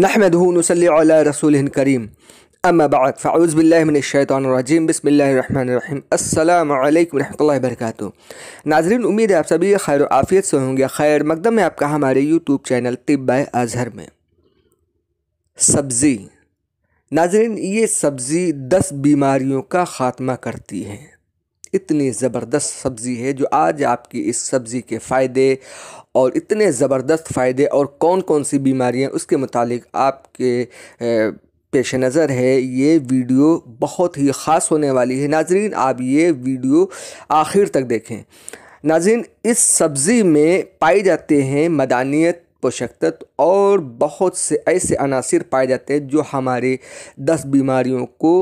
نحمده ونصلي على رسوله الكريم أما بعد فأعوذ بالله من الشैतौर الرजीम بسم الرحمن अस्सलाम वालेकुम रहमतुल्लाहि वबरकातुहू नाजरीन उम्मीद है आप सभी खैर आफ़ियत से होंगे खैर मकदम है आपका हमारे यूट्यूब चैनल तिब्बा अजहर में सब्ज़ी नाजरीन ये सब्ज़ी दस बीमारियों का ख़ात्मा करती है इतनी ज़बरदस्त सब्ज़ी है जो आज आपकी इस सब्ज़ी के फ़ायदे और इतने ज़बरदस्त फ़ायदे और कौन कौन सी बीमारियां उसके मतलब आपके पेश नज़र है ये वीडियो बहुत ही ख़ास होने वाली है नाजरीन आप ये वीडियो आखिर तक देखें नाजरीन इस सब्ज़ी में पाए जाते हैं मदानियत पोषक तत्व और बहुत से ऐसे अनासर पाए जाते हैं जो हमारे दस बीमारियों को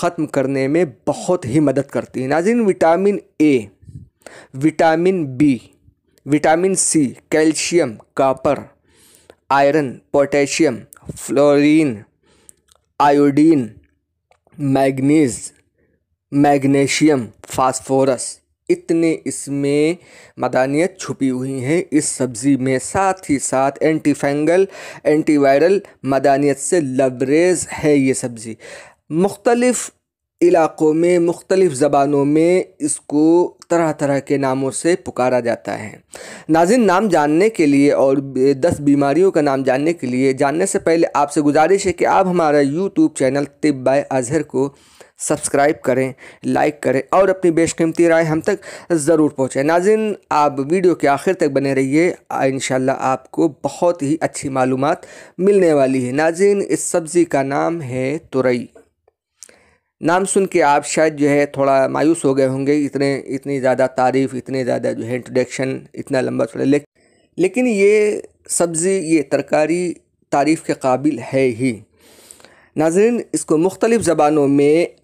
ख़त्म करने में बहुत ही मदद करती है नाजिन vitamin A vitamin B vitamin C calcium copper iron potassium fluorine iodine manganese magnesium phosphorus इतने इसमें मदानियत छुपी हुई हैं इस सब्ज़ी में साथ ही साथ एंटी फंगल एंटीवायरल मदानियत से लबरेज है ये सब्ज़ी मुख्तलफ़ इलाक़ों में मुख्तलिफ़ ज़बानों में इसको तरह तरह के नामों से पुकारा जाता है नाजिन नाम जानने के लिए और दस बीमारियों का नाम जानने के लिए जानने से पहले आपसे गुजारिश है कि आप हमारा यूट्यूब चैनल तिब अजहर को सब्सक्राइब करें लाइक करें और अपनी बेशकीमती राय हम तक ज़रूर पहुँचें नाजिन आप वीडियो के आखिर तक बने रहिए इन आपको बहुत ही अच्छी मालूम मिलने वाली है नाजिन इस सब्ज़ी का नाम है तुरई नाम सुन के आप शायद जो है थोड़ा मायूस हो गए होंगे इतने इतनी ज़्यादा तारीफ इतने ज़्यादा जो है इंट्रोडक्शन इतना लंबा थोड़ा ले, लेकिन ये सब्ज़ी ये तरकारी तारीफ़ के काबिल है ही नाजरीन इसको मुख्तलिफ़ ज़बानों में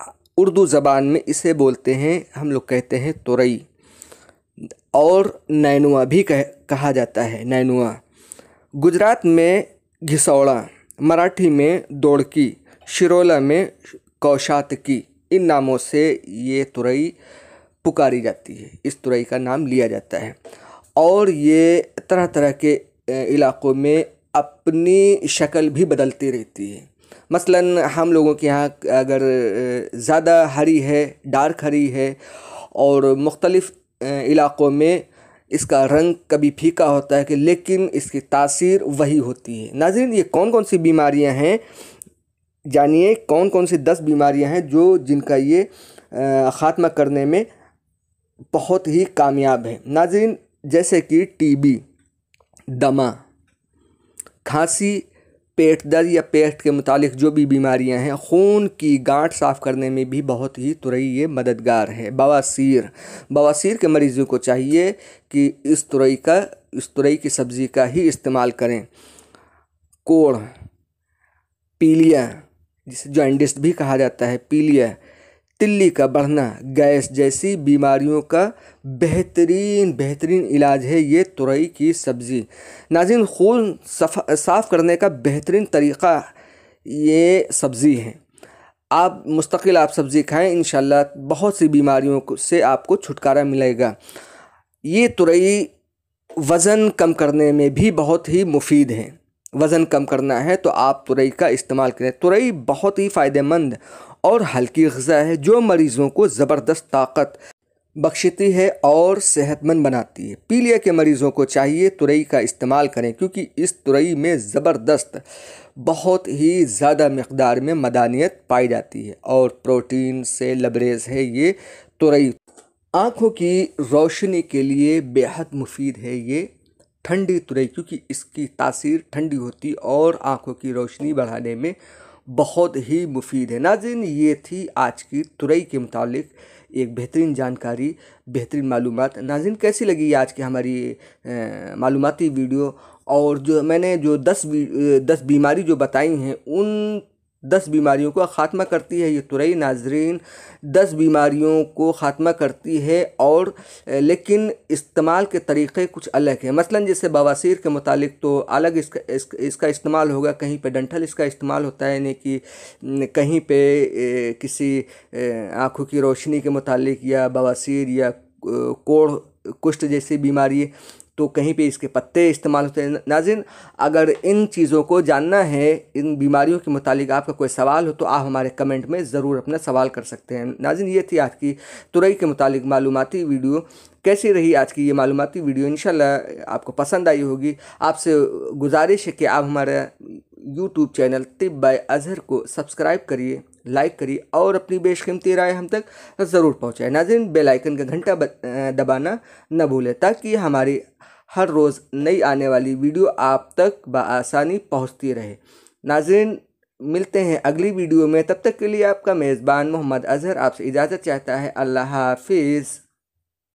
उर्दू ज़बान में इसे बोलते हैं हम लोग कहते हैं तुरई और नैनुआ भी कह कहा जाता है नैनुआ गुजरात में घिसौड़ा मराठी में दोड़की शिरोला में कौशातकी इन नामों से ये तुरई पुकारी जाती है इस तुरई का नाम लिया जाता है और ये तरह तरह के इलाक़ों में अपनी शक्ल भी बदलती रहती है मसलन हम लोगों के यहाँ अगर ज़्यादा हरी है डार्क हरी है और मुख्तलफ़ इलाक़ों में इसका रंग कभी फीका होता है कि लेकिन इसकी तासीर वही होती है नाजरीन ये कौन कौन सी बीमारियां हैं जानिए कौन कौन सी दस बीमारियां हैं जो जिनका ये ख़ात्मा करने में बहुत ही कामयाब है नाजिन जैसे कि टीबी दमा खांसी पेट दर्द या पेट के मुतालिक जो भी बीमारियां हैं खून की गांठ साफ़ करने में भी बहुत ही तुरई ये मददगार है बवासीर बवासीर के मरीज़ों को चाहिए कि इस तुरई का इस तुरई की सब्ज़ी का ही इस्तेमाल करें कोड़ पीलिया जिसे जॉइंडिस भी कहा जाता है पीलिया तिल्ली का बढ़ना गैस जैसी बीमारियों का बेहतरीन बेहतरीन इलाज है ये तुरई की सब्ज़ी नाजिन खून साफ़ करने का बेहतरीन तरीक़ा ये सब्ज़ी है आप मुस्तकिल आप सब्ज़ी खाएं इन बहुत सी बीमारियों से आपको छुटकारा मिलेगा ये तुरई वज़न कम करने में भी बहुत ही मुफीद है वज़न कम करना है तो आप तुरई का इस्तेमाल करें तुरई बहुत ही फ़ायदेमंद और हल्की गज़ा है जो मरीज़ों को ज़बरदस्त ताकत बख्शती है और सेहतमंद बनाती है पीलिया के मरीज़ों को चाहिए तुरई का इस्तेमाल करें क्योंकि इस तुरई में ज़बरदस्त बहुत ही ज़्यादा मकदार में मदानियत पाई जाती है और प्रोटीन से लबरेज है ये तुरई आँखों की रोशनी के लिए बेहद मुफीद है ये ठंडी तुरई क्योंकि इसकी तासीर ठंडी होती और आँखों की रोशनी बढ़ाने में बहुत ही मुफीद है नाजिन ये थी आज की तुरई के मुतालिक एक बेहतरीन जानकारी बेहतरीन मालूम नाजिन कैसी लगी आज की हमारी मालूमती वीडियो और जो मैंने जो दस दस बीमारी जो बताई हैं उन दस बीमारियों का ख़ात्मा करती है ये तुरई नाजरीन दस बीमारियों को ख़ात्मा करती है और लेकिन इस्तेमाल के तरीक़े कुछ अलग हैं मसलन जैसे बवासीर के मुतालिक तो अलग इसका इस, इसका इस्तेमाल होगा कहीं पे डंठल इसका इस्तेमाल होता है यानी कि कहीं पे किसी आँखों की रोशनी के मुतालिक या बवासीर या कोढ़ कुष्ठ जैसी बीमारी तो कहीं पे इसके पत्ते इस्तेमाल होते हैं नाजिन अगर इन चीज़ों को जानना है इन बीमारियों के मुतालिक आपका कोई सवाल हो तो आप हमारे कमेंट में ज़रूर अपना सवाल कर सकते हैं नाजिन ये थी आज की तुरई के मुतालिक मालूमती वीडियो कैसी रही आज की ये मालूमती वीडियो इन आपको पसंद आई होगी आपसे गुजारिश है कि आप हमारा YouTube channel Tibb by Azhar को सब्सक्राइब करिए लाइक करिए और अपनी बेशकीमती राय हम तक ज़रूर पहुँचाए नाजिन बेलाइकन का घंटा दबाना न भूलें ताकि हमारी हर रोज़ नई आने वाली वीडियो आप तक बसानी पहुँचती रहे नाजिन मिलते हैं अगली वीडियो में तब तक के लिए आपका मेज़बान मोहम्मद अजहर आपसे इजाज़त चाहता है अल्लाह हाफिज़